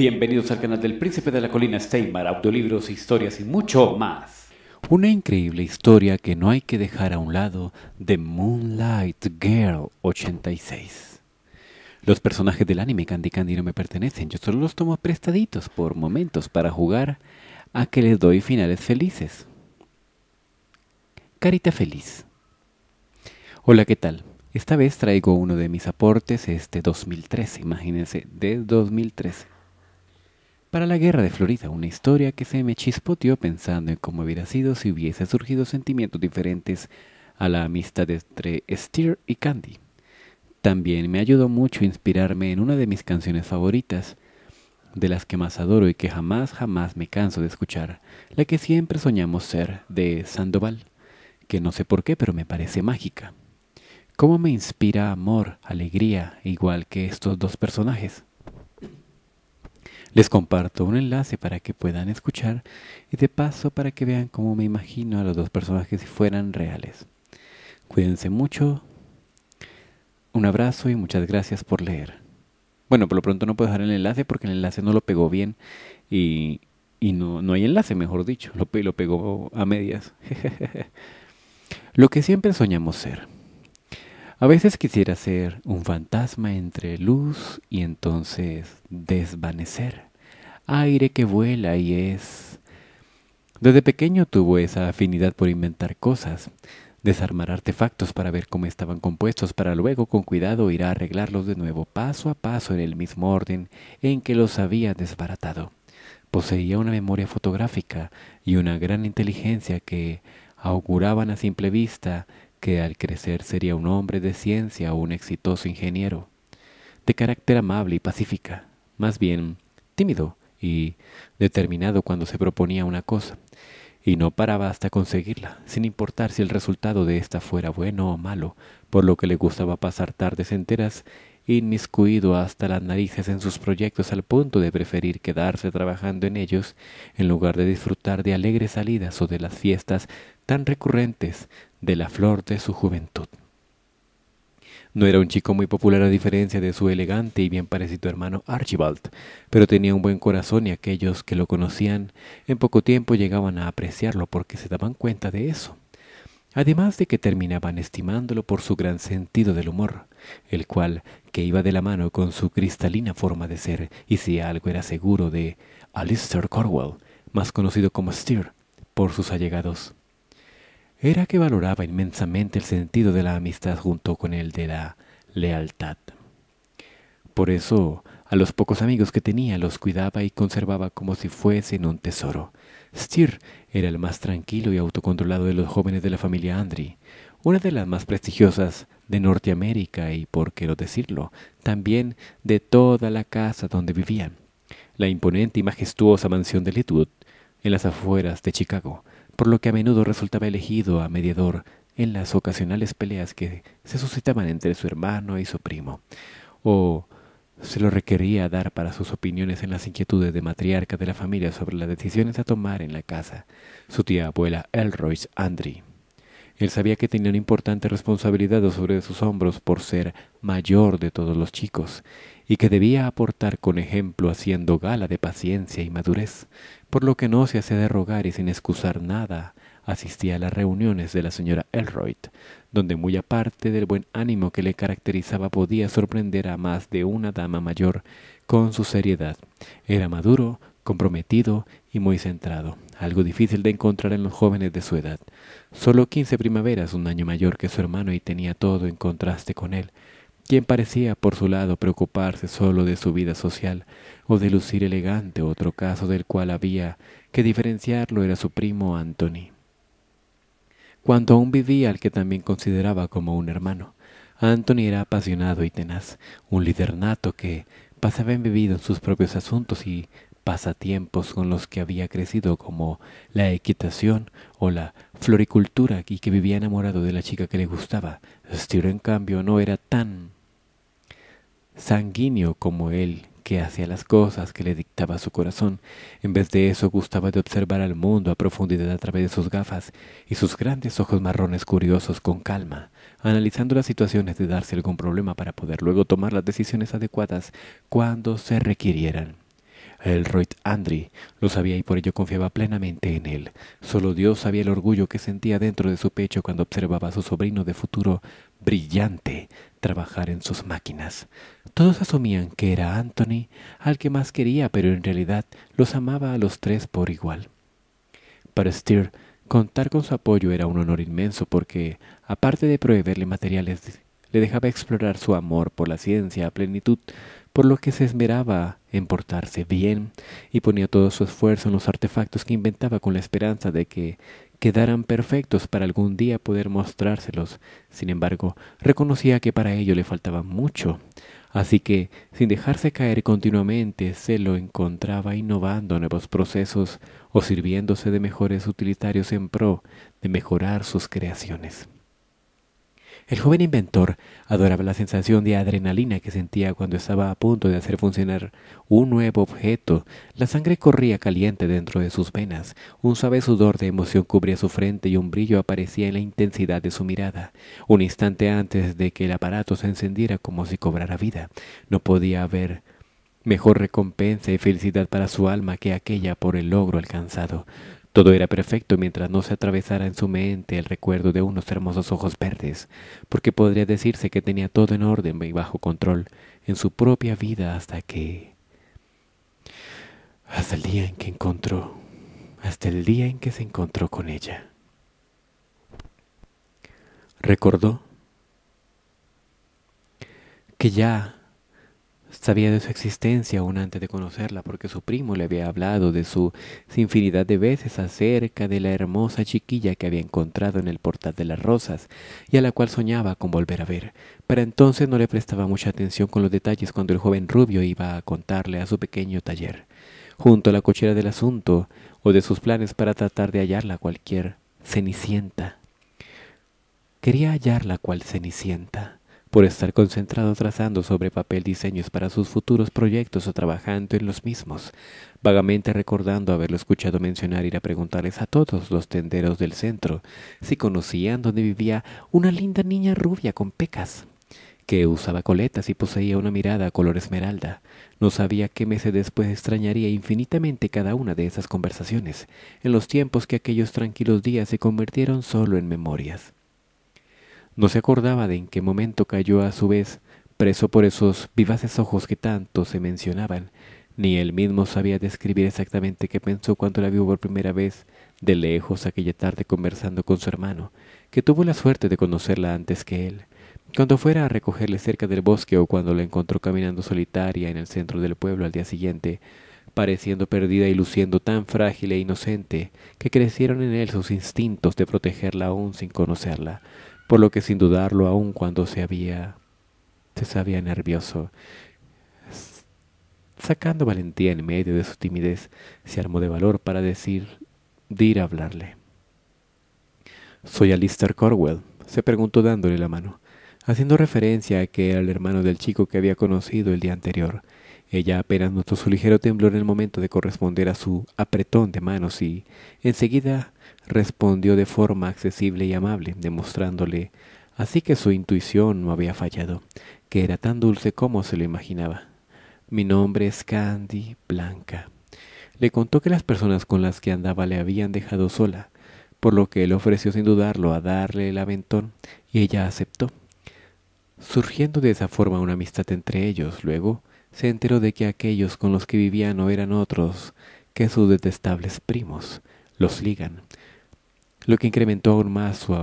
Bienvenidos al canal del Príncipe de la Colina Steinmar, audiolibros, historias y mucho más. Una increíble historia que no hay que dejar a un lado de Moonlight Girl 86. Los personajes del anime Candy Candy no me pertenecen, yo solo los tomo prestaditos por momentos para jugar a que les doy finales felices. Carita feliz. Hola, ¿qué tal? Esta vez traigo uno de mis aportes este 2013, imagínense, de 2013 para la Guerra de Florida, una historia que se me chispoteó pensando en cómo hubiera sido si hubiese surgido sentimientos diferentes a la amistad entre Steer y Candy. También me ayudó mucho a inspirarme en una de mis canciones favoritas, de las que más adoro y que jamás jamás me canso de escuchar, la que siempre soñamos ser, de Sandoval, que no sé por qué, pero me parece mágica. ¿Cómo me inspira amor, alegría, igual que estos dos personajes? Les comparto un enlace para que puedan escuchar y de paso para que vean cómo me imagino a los dos personajes si fueran reales. Cuídense mucho. Un abrazo y muchas gracias por leer. Bueno, por lo pronto no puedo dejar el enlace porque el enlace no lo pegó bien y, no, no, hay enlace, mejor dicho. Lo, lo pegó a medias. lo que siempre soñamos ser. A veces quisiera ser un fantasma entre luz y entonces desvanecer. Aire que vuela y es... Desde pequeño tuvo esa afinidad por inventar cosas, desarmar artefactos para ver cómo estaban compuestos para luego con cuidado ir a arreglarlos de nuevo paso a paso en el mismo orden en que los había desbaratado. Poseía una memoria fotográfica y una gran inteligencia que auguraban a simple vista que al crecer sería un hombre de ciencia o un exitoso ingeniero, de carácter amable y pacífica, más bien tímido y determinado cuando se proponía una cosa, y no paraba hasta conseguirla, sin importar si el resultado de ésta fuera bueno o malo, por lo que le gustaba pasar tardes enteras inmiscuido hasta las narices en sus proyectos al punto de preferir quedarse trabajando en ellos en lugar de disfrutar de alegres salidas o de las fiestas tan recurrentes de la flor de su juventud. No era un chico muy popular a diferencia de su elegante y bien parecido hermano Archibald, pero tenía un buen corazón y aquellos que lo conocían en poco tiempo llegaban a apreciarlo porque se daban cuenta de eso. Además de que terminaban estimándolo por su gran sentido del humor, el cual, que iba de la mano con su cristalina forma de ser, y si algo era seguro de Alistair Corwell, más conocido como Steer, por sus allegados era que valoraba inmensamente el sentido de la amistad junto con el de la lealtad. Por eso, a los pocos amigos que tenía los cuidaba y conservaba como si fuesen un tesoro. Stier era el más tranquilo y autocontrolado de los jóvenes de la familia Andri, una de las más prestigiosas de Norteamérica y, por qué decirlo, también de toda la casa donde vivían. La imponente y majestuosa mansión de Litwood, en las afueras de Chicago, por lo que a menudo resultaba elegido a mediador en las ocasionales peleas que se suscitaban entre su hermano y su primo, o se lo requería dar para sus opiniones en las inquietudes de matriarca de la familia sobre las decisiones a tomar en la casa, su tía abuela Elroy Andry. Él sabía que tenía una importante responsabilidad sobre sus hombros por ser mayor de todos los chicos, y que debía aportar con ejemplo haciendo gala de paciencia y madurez, por lo que no se hacía de rogar y sin excusar nada asistía a las reuniones de la señora Elroyd, donde muy aparte del buen ánimo que le caracterizaba podía sorprender a más de una dama mayor con su seriedad. Era maduro, comprometido y muy centrado, algo difícil de encontrar en los jóvenes de su edad. Solo quince primaveras, un año mayor que su hermano, y tenía todo en contraste con él, quien parecía por su lado preocuparse solo de su vida social o de lucir elegante, otro caso del cual había que diferenciarlo era su primo Anthony. Cuando aún vivía al que también consideraba como un hermano, Anthony era apasionado y tenaz, un líder nato que pasaba vivido en sus propios asuntos y pasatiempos con los que había crecido como la equitación o la floricultura y que vivía enamorado de la chica que le gustaba, estilo, en cambio, no era tan sanguíneo como él, que hacía las cosas que le dictaba su corazón. En vez de eso, gustaba de observar al mundo a profundidad a través de sus gafas y sus grandes ojos marrones curiosos con calma, analizando las situaciones de darse algún problema para poder luego tomar las decisiones adecuadas cuando se requirieran. El Elroyd Andri lo sabía y por ello confiaba plenamente en él. Solo Dios sabía el orgullo que sentía dentro de su pecho cuando observaba a su sobrino de futuro brillante trabajar en sus máquinas. Todos asumían que era Anthony al que más quería, pero en realidad los amaba a los tres por igual. Para Steer, contar con su apoyo era un honor inmenso porque, aparte de proveerle materiales, le dejaba explorar su amor por la ciencia a plenitud, por lo que se esmeraba en portarse bien y ponía todo su esfuerzo en los artefactos que inventaba con la esperanza de que quedaran perfectos para algún día poder mostrárselos. Sin embargo, reconocía que para ello le faltaba mucho. Así que, sin dejarse caer continuamente, se lo encontraba innovando nuevos procesos o sirviéndose de mejores utilitarios en pro de mejorar sus creaciones. El joven inventor adoraba la sensación de adrenalina que sentía cuando estaba a punto de hacer funcionar un nuevo objeto. La sangre corría caliente dentro de sus venas, un suave sudor de emoción cubría su frente y un brillo aparecía en la intensidad de su mirada. Un instante antes de que el aparato se encendiera como si cobrara vida, no podía haber mejor recompensa y felicidad para su alma que aquella por el logro alcanzado. Todo era perfecto mientras no se atravesara en su mente el recuerdo de unos hermosos ojos verdes, porque podría decirse que tenía todo en orden y bajo control en su propia vida hasta que... hasta el día en que encontró, hasta el día en que se encontró con ella. Recordó que ya Sabía de su existencia aún antes de conocerla porque su primo le había hablado de su infinidad de veces acerca de la hermosa chiquilla que había encontrado en el portal de las rosas y a la cual soñaba con volver a ver. Para entonces no le prestaba mucha atención con los detalles cuando el joven rubio iba a contarle a su pequeño taller, junto a la cochera del asunto o de sus planes para tratar de hallarla cualquier cenicienta. Quería hallarla cual cenicienta por estar concentrado trazando sobre papel diseños para sus futuros proyectos o trabajando en los mismos, vagamente recordando haberlo escuchado mencionar ir a preguntarles a todos los tenderos del centro si conocían dónde vivía una linda niña rubia con pecas que usaba coletas y poseía una mirada color esmeralda. No sabía qué meses después extrañaría infinitamente cada una de esas conversaciones, en los tiempos que aquellos tranquilos días se convirtieron solo en memorias. No se acordaba de en qué momento cayó a su vez preso por esos vivaces ojos que tanto se mencionaban, ni él mismo sabía describir exactamente qué pensó cuando la vio por primera vez de lejos aquella tarde conversando con su hermano, que tuvo la suerte de conocerla antes que él. Cuando fuera a recogerle cerca del bosque o cuando la encontró caminando solitaria en el centro del pueblo al día siguiente, pareciendo perdida y luciendo tan frágil e inocente que crecieron en él sus instintos de protegerla aún sin conocerla, por lo que sin dudarlo, aun cuando se había, se sabía nervioso, sacando valentía en medio de su timidez, se armó de valor para decir, de ir a hablarle. Soy Alistair Corwell, se preguntó dándole la mano, haciendo referencia a que era el hermano del chico que había conocido el día anterior. Ella apenas notó su ligero temblor en el momento de corresponder a su apretón de manos y enseguida respondió de forma accesible y amable, demostrándole así que su intuición no había fallado, que era tan dulce como se lo imaginaba. Mi nombre es Candy Blanca. Le contó que las personas con las que andaba le habían dejado sola, por lo que él ofreció sin dudarlo a darle el aventón y ella aceptó, surgiendo de esa forma una amistad entre ellos. Luego, se enteró de que aquellos con los que vivía no eran otros que sus detestables primos, los Ligan, lo que incrementó aún más su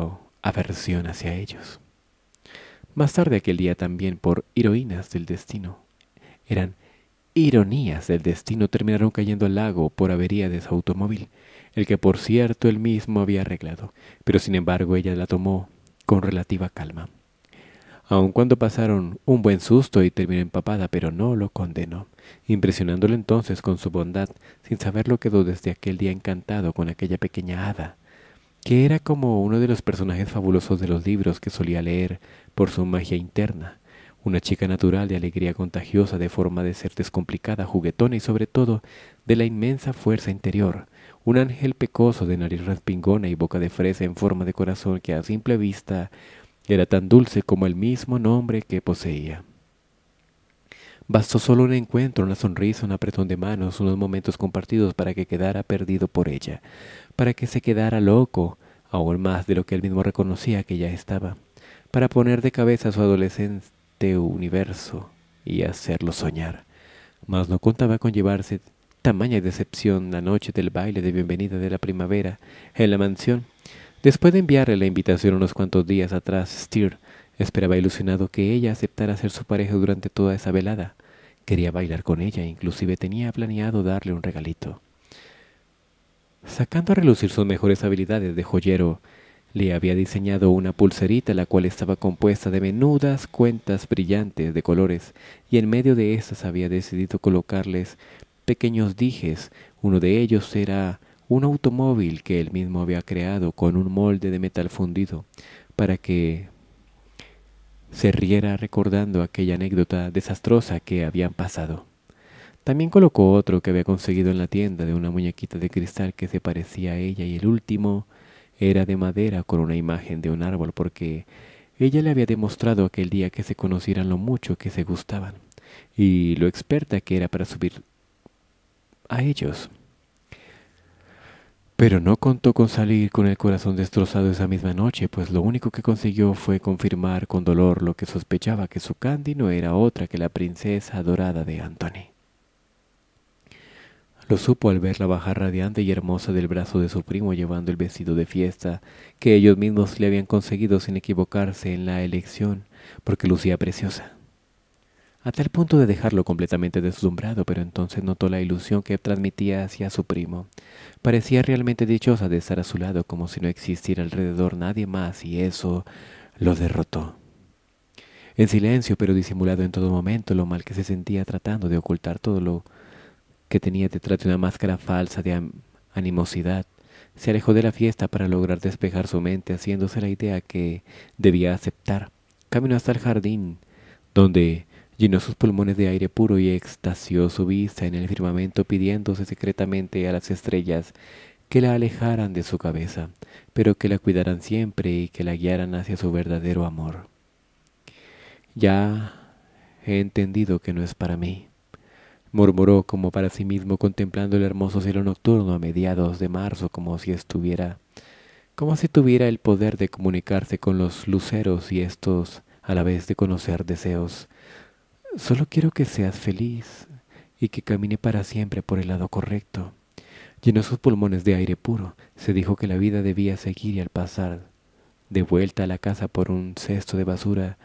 aversión hacia ellos. Más tarde aquel día también por heroínas del destino. Eran ironías del destino terminaron cayendo al lago por avería de su automóvil, el que por cierto él mismo había arreglado, pero sin embargo ella la tomó con relativa calma aun cuando pasaron un buen susto y terminó empapada, pero no lo condenó, impresionándolo entonces con su bondad, sin saberlo quedó desde aquel día encantado con aquella pequeña hada, que era como uno de los personajes fabulosos de los libros que solía leer por su magia interna, una chica natural de alegría contagiosa, de forma de ser descomplicada, juguetona y sobre todo de la inmensa fuerza interior, un ángel pecoso de nariz raspingona y boca de fresa en forma de corazón que a simple vista era tan dulce como el mismo nombre que poseía. Bastó solo un encuentro, una sonrisa, un apretón de manos, unos momentos compartidos para que quedara perdido por ella, para que se quedara loco, aún más de lo que él mismo reconocía que ya estaba, para poner de cabeza a su adolescente universo y hacerlo soñar. Mas no contaba con llevarse tamaña decepción la noche del baile de bienvenida de la primavera en la mansión, Después de enviarle la invitación unos cuantos días atrás, Stir esperaba ilusionado que ella aceptara ser su pareja durante toda esa velada. Quería bailar con ella, inclusive tenía planeado darle un regalito. Sacando a relucir sus mejores habilidades de joyero, le había diseñado una pulserita la cual estaba compuesta de menudas cuentas brillantes de colores y en medio de estas había decidido colocarles pequeños dijes. Uno de ellos era un automóvil que él mismo había creado con un molde de metal fundido para que se riera recordando aquella anécdota desastrosa que habían pasado. También colocó otro que había conseguido en la tienda de una muñequita de cristal que se parecía a ella y el último era de madera con una imagen de un árbol porque ella le había demostrado aquel día que se conocieran lo mucho que se gustaban y lo experta que era para subir a ellos. Pero no contó con salir con el corazón destrozado esa misma noche, pues lo único que consiguió fue confirmar con dolor lo que sospechaba que su Candy no era otra que la princesa dorada de Anthony. Lo supo al verla bajar radiante y hermosa del brazo de su primo llevando el vestido de fiesta que ellos mismos le habían conseguido sin equivocarse en la elección, porque lucía preciosa. Hasta el punto de dejarlo completamente deslumbrado, pero entonces notó la ilusión que transmitía hacia su primo. Parecía realmente dichosa de estar a su lado, como si no existiera alrededor nadie más, y eso lo derrotó. En silencio, pero disimulado en todo momento, lo mal que se sentía tratando de ocultar todo lo que tenía detrás de una máscara falsa de animosidad, se alejó de la fiesta para lograr despejar su mente, haciéndose la idea que debía aceptar. Caminó hasta el jardín, donde Llenó sus pulmones de aire puro y extasió su vista en el firmamento pidiéndose secretamente a las estrellas que la alejaran de su cabeza, pero que la cuidaran siempre y que la guiaran hacia su verdadero amor. Ya he entendido que no es para mí, murmuró como para sí mismo contemplando el hermoso cielo nocturno a mediados de marzo como si estuviera, como si tuviera el poder de comunicarse con los luceros y estos a la vez de conocer deseos Solo quiero que seas feliz y que camine para siempre por el lado correcto. Llenó sus pulmones de aire puro. Se dijo que la vida debía seguir y al pasar de vuelta a la casa por un cesto de basura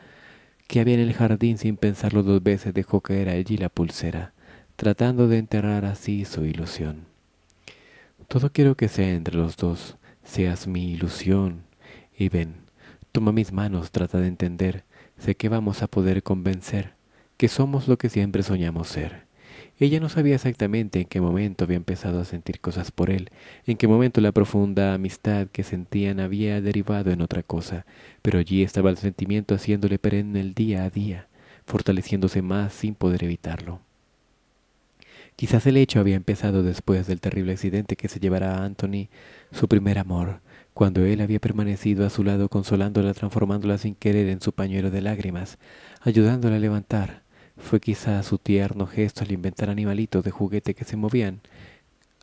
que había en el jardín sin pensarlo dos veces dejó caer allí la pulsera, tratando de enterrar así su ilusión. Todo quiero que sea entre los dos, seas mi ilusión. Y ven, toma mis manos, trata de entender, sé que vamos a poder convencer que somos lo que siempre soñamos ser. Ella no sabía exactamente en qué momento había empezado a sentir cosas por él, en qué momento la profunda amistad que sentían había derivado en otra cosa, pero allí estaba el sentimiento haciéndole perenne el día a día, fortaleciéndose más sin poder evitarlo. Quizás el hecho había empezado después del terrible accidente que se llevara a Anthony, su primer amor, cuando él había permanecido a su lado consolándola, transformándola sin querer en su pañuelo de lágrimas, ayudándola a levantar, fue quizá su tierno gesto al inventar animalitos de juguete que se movían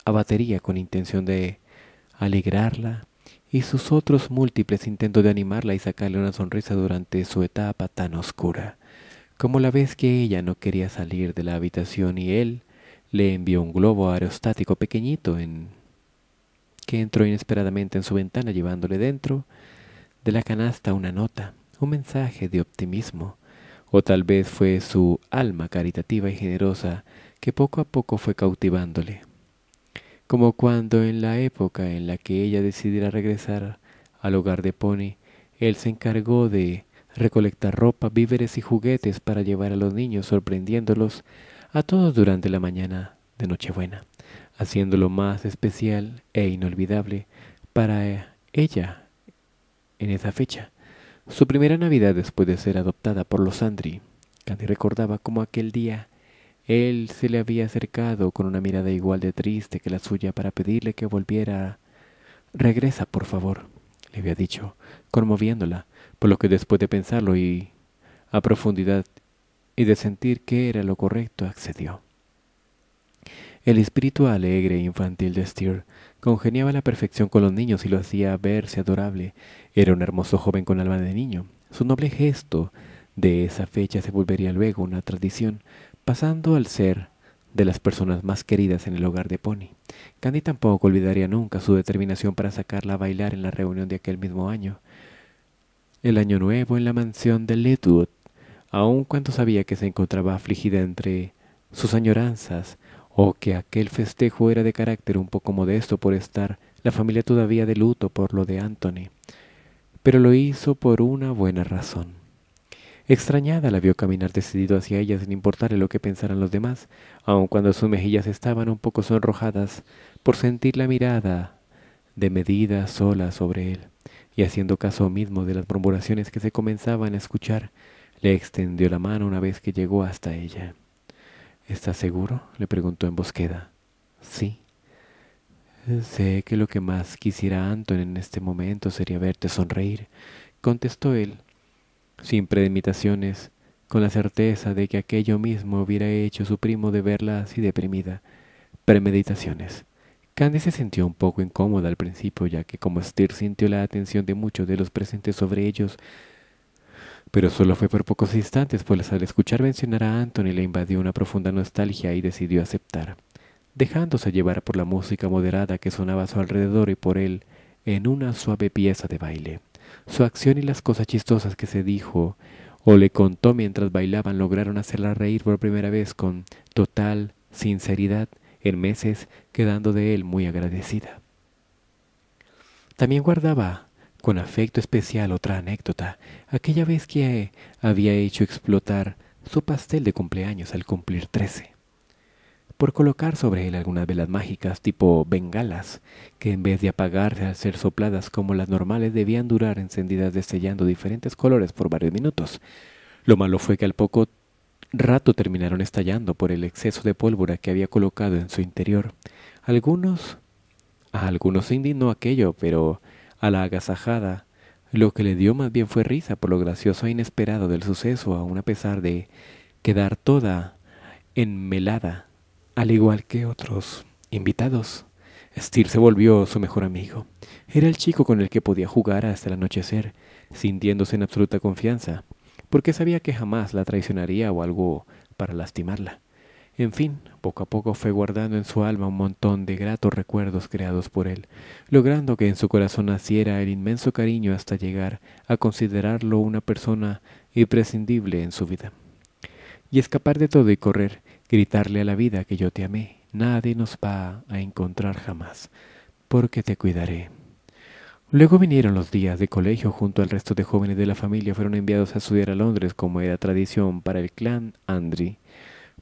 a batería con intención de alegrarla y sus otros múltiples intentos de animarla y sacarle una sonrisa durante su etapa tan oscura, como la vez que ella no quería salir de la habitación y él le envió un globo aerostático pequeñito en que entró inesperadamente en su ventana llevándole dentro de la canasta una nota, un mensaje de optimismo o tal vez fue su alma caritativa y generosa que poco a poco fue cautivándole, como cuando en la época en la que ella decidiera regresar al hogar de Pony, él se encargó de recolectar ropa, víveres y juguetes para llevar a los niños sorprendiéndolos a todos durante la mañana de Nochebuena, haciéndolo más especial e inolvidable para ella en esa fecha su primera Navidad después de ser adoptada por los Andri, Candy recordaba cómo aquel día él se le había acercado con una mirada igual de triste que la suya para pedirle que volviera. Regresa, por favor, le había dicho, conmoviéndola, por lo que después de pensarlo y a profundidad y de sentir que era lo correcto, accedió. El espíritu alegre e infantil de Stir. Congeniaba la perfección con los niños y lo hacía verse adorable. Era un hermoso joven con alma de niño. Su noble gesto de esa fecha se volvería luego una tradición, pasando al ser de las personas más queridas en el hogar de Pony. Candy tampoco olvidaría nunca su determinación para sacarla a bailar en la reunión de aquel mismo año. El año nuevo en la mansión de Ledwood, aun cuando sabía que se encontraba afligida entre sus añoranzas, o que aquel festejo era de carácter un poco modesto por estar la familia todavía de luto por lo de Anthony, pero lo hizo por una buena razón. Extrañada la vio caminar decidido hacia ella sin importarle lo que pensaran los demás, aun cuando sus mejillas estaban un poco sonrojadas por sentir la mirada de medida sola sobre él, y haciendo caso mismo de las murmuraciones que se comenzaban a escuchar, le extendió la mano una vez que llegó hasta ella. ¿Estás seguro? le preguntó en voz Sí. Sé que lo que más quisiera Anton en este momento sería verte sonreír, contestó él, sin premeditaciones, con la certeza de que aquello mismo hubiera hecho su primo de verla así deprimida. Premeditaciones. Candy se sintió un poco incómoda al principio, ya que como Steer sintió la atención de muchos de los presentes sobre ellos, pero solo fue por pocos instantes, pues al escuchar mencionar a Anthony le invadió una profunda nostalgia y decidió aceptar, dejándose llevar por la música moderada que sonaba a su alrededor y por él en una suave pieza de baile. Su acción y las cosas chistosas que se dijo o le contó mientras bailaban lograron hacerla reír por primera vez con total sinceridad en meses, quedando de él muy agradecida. También guardaba con afecto especial otra anécdota, aquella vez que había hecho explotar su pastel de cumpleaños al cumplir trece, por colocar sobre él algunas velas mágicas tipo bengalas, que en vez de apagarse al ser sopladas como las normales debían durar encendidas destellando diferentes colores por varios minutos. Lo malo fue que al poco rato terminaron estallando por el exceso de pólvora que había colocado en su interior. Algunos... A algunos se indignó aquello, pero a la agasajada, lo que le dio más bien fue risa por lo gracioso e inesperado del suceso, aun a pesar de quedar toda enmelada, al igual que otros invitados. Steve se volvió su mejor amigo. Era el chico con el que podía jugar hasta el anochecer, sintiéndose en absoluta confianza, porque sabía que jamás la traicionaría o algo para lastimarla. En fin, poco a poco fue guardando en su alma un montón de gratos recuerdos creados por él, logrando que en su corazón naciera el inmenso cariño hasta llegar a considerarlo una persona imprescindible en su vida. Y escapar de todo y correr, gritarle a la vida que yo te amé, nadie nos va a encontrar jamás, porque te cuidaré. Luego vinieron los días de colegio junto al resto de jóvenes de la familia fueron enviados a estudiar a Londres como era tradición para el clan Andry.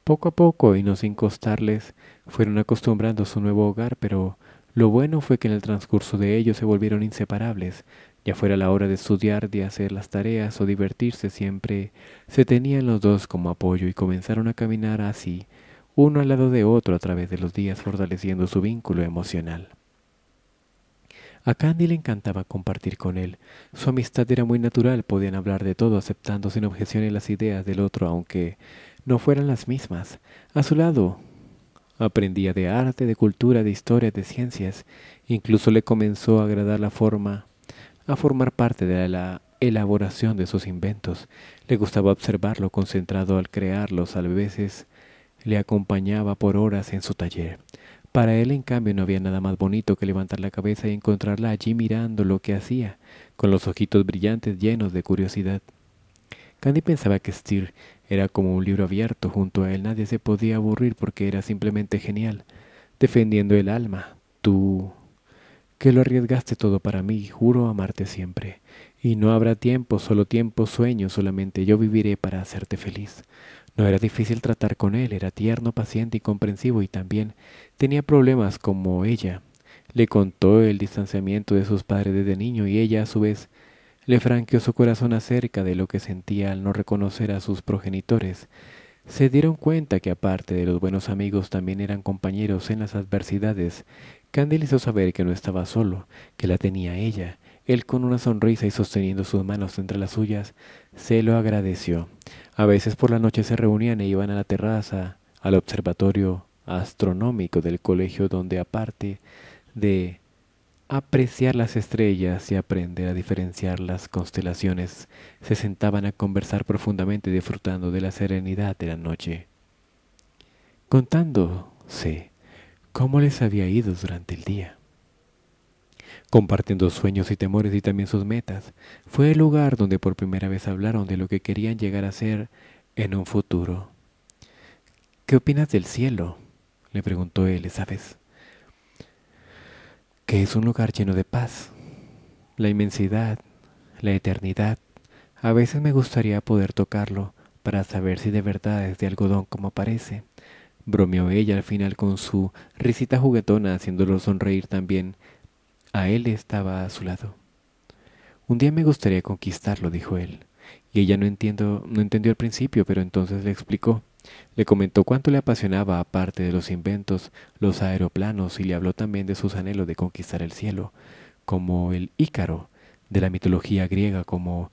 Poco a poco y no sin costarles, fueron acostumbrando su nuevo hogar, pero lo bueno fue que en el transcurso de ello se volvieron inseparables, ya fuera la hora de estudiar, de hacer las tareas o divertirse siempre, se tenían los dos como apoyo y comenzaron a caminar así, uno al lado de otro a través de los días fortaleciendo su vínculo emocional. A Candy le encantaba compartir con él. Su amistad era muy natural, podían hablar de todo aceptando sin objeciones las ideas del otro, aunque no fueran las mismas. A su lado, aprendía de arte, de cultura, de historia, de ciencias. Incluso le comenzó a agradar la forma, a formar parte de la elaboración de sus inventos. Le gustaba observarlo concentrado al crearlos. A veces le acompañaba por horas en su taller. Para él, en cambio, no había nada más bonito que levantar la cabeza y encontrarla allí mirando lo que hacía, con los ojitos brillantes llenos de curiosidad. Candy pensaba que Steer era como un libro abierto, junto a él nadie se podía aburrir porque era simplemente genial, defendiendo el alma. Tú, que lo arriesgaste todo para mí, juro amarte siempre. Y no habrá tiempo, solo tiempo, sueño, solamente yo viviré para hacerte feliz. No era difícil tratar con él, era tierno, paciente y comprensivo y también tenía problemas como ella. Le contó el distanciamiento de sus padres desde niño y ella a su vez le franqueó su corazón acerca de lo que sentía al no reconocer a sus progenitores. Se dieron cuenta que aparte de los buenos amigos también eran compañeros en las adversidades. Candelizó hizo saber que no estaba solo, que la tenía ella. Él con una sonrisa y sosteniendo sus manos entre las suyas, se lo agradeció. A veces por la noche se reunían e iban a la terraza, al observatorio astronómico del colegio donde aparte de apreciar las estrellas y aprender a diferenciar las constelaciones, se sentaban a conversar profundamente disfrutando de la serenidad de la noche, contándose cómo les había ido durante el día compartiendo sueños y temores y también sus metas. Fue el lugar donde por primera vez hablaron de lo que querían llegar a ser en un futuro. ¿Qué opinas del cielo? le preguntó él, ¿sabes? que es un lugar lleno de paz. La inmensidad, la eternidad. A veces me gustaría poder tocarlo para saber si de verdad es de algodón como parece. Bromeó ella al final con su risita juguetona haciéndolo sonreír también. A él estaba a su lado. Un día me gustaría conquistarlo, dijo él. Y ella no, entiendo, no entendió al principio, pero entonces le explicó. Le comentó cuánto le apasionaba, aparte de los inventos, los aeroplanos y le habló también de sus anhelos de conquistar el cielo, como el Ícaro, de la mitología griega, como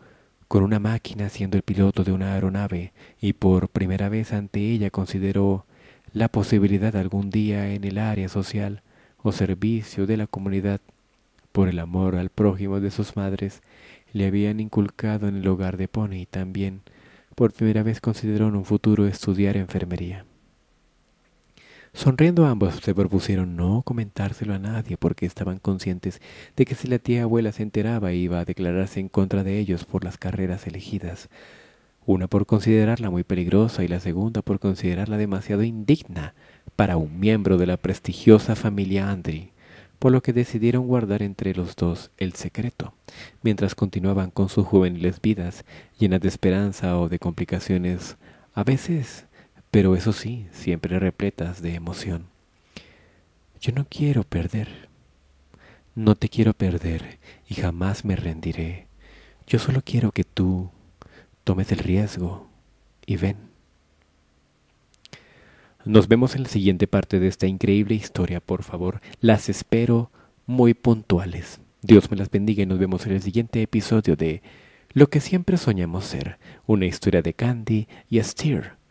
con una máquina siendo el piloto de una aeronave, y por primera vez ante ella consideró la posibilidad algún día en el área social o servicio de la comunidad. Por el amor al prójimo de sus madres, le habían inculcado en el hogar de Pony también por primera vez consideró un futuro estudiar enfermería. Sonriendo ambos se propusieron no comentárselo a nadie porque estaban conscientes de que si la tía abuela se enteraba iba a declararse en contra de ellos por las carreras elegidas, una por considerarla muy peligrosa y la segunda por considerarla demasiado indigna para un miembro de la prestigiosa familia Andri por lo que decidieron guardar entre los dos el secreto, mientras continuaban con sus juveniles vidas, llenas de esperanza o de complicaciones, a veces, pero eso sí, siempre repletas de emoción. Yo no quiero perder. No te quiero perder y jamás me rendiré. Yo solo quiero que tú tomes el riesgo y ven. Nos vemos en la siguiente parte de esta increíble historia, por favor. Las espero muy puntuales. Dios me las bendiga y nos vemos en el siguiente episodio de Lo que siempre soñamos ser, una historia de Candy y Steer.